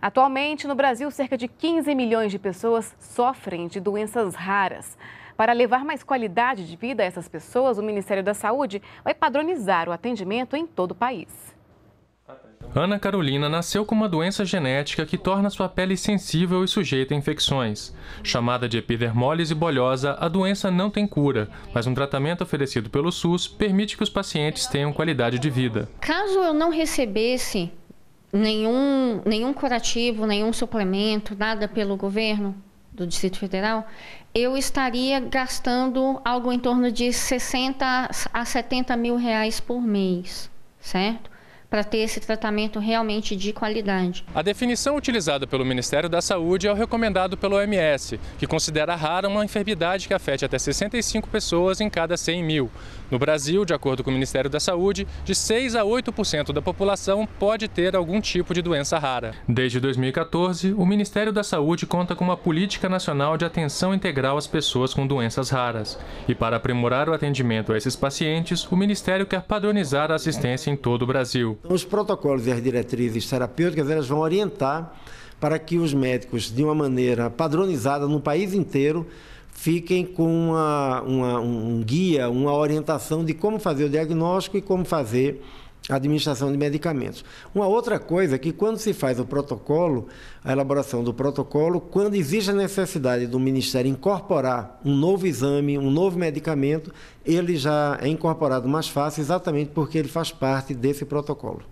Atualmente, no Brasil, cerca de 15 milhões de pessoas sofrem de doenças raras. Para levar mais qualidade de vida a essas pessoas, o Ministério da Saúde vai padronizar o atendimento em todo o país. Ana Carolina nasceu com uma doença genética que torna sua pele sensível e sujeita a infecções. Chamada de epidermólise bolhosa, a doença não tem cura, mas um tratamento oferecido pelo SUS permite que os pacientes tenham qualidade de vida. Caso eu não recebesse nenhum, nenhum curativo, nenhum suplemento, nada pelo governo do Distrito Federal, eu estaria gastando algo em torno de 60 a 70 mil reais por mês, certo? para ter esse tratamento realmente de qualidade. A definição utilizada pelo Ministério da Saúde é o recomendado pelo OMS, que considera rara uma enfermidade que afete até 65 pessoas em cada 100 mil. No Brasil, de acordo com o Ministério da Saúde, de 6 a 8% da população pode ter algum tipo de doença rara. Desde 2014, o Ministério da Saúde conta com uma política nacional de atenção integral às pessoas com doenças raras. E para aprimorar o atendimento a esses pacientes, o Ministério quer padronizar a assistência em todo o Brasil. Então, os protocolos e as diretrizes terapêuticas elas vão orientar para que os médicos, de uma maneira padronizada no país inteiro, fiquem com uma, uma, um guia, uma orientação de como fazer o diagnóstico e como fazer administração de medicamentos. Uma outra coisa é que quando se faz o protocolo, a elaboração do protocolo, quando existe a necessidade do Ministério incorporar um novo exame, um novo medicamento, ele já é incorporado mais fácil, exatamente porque ele faz parte desse protocolo.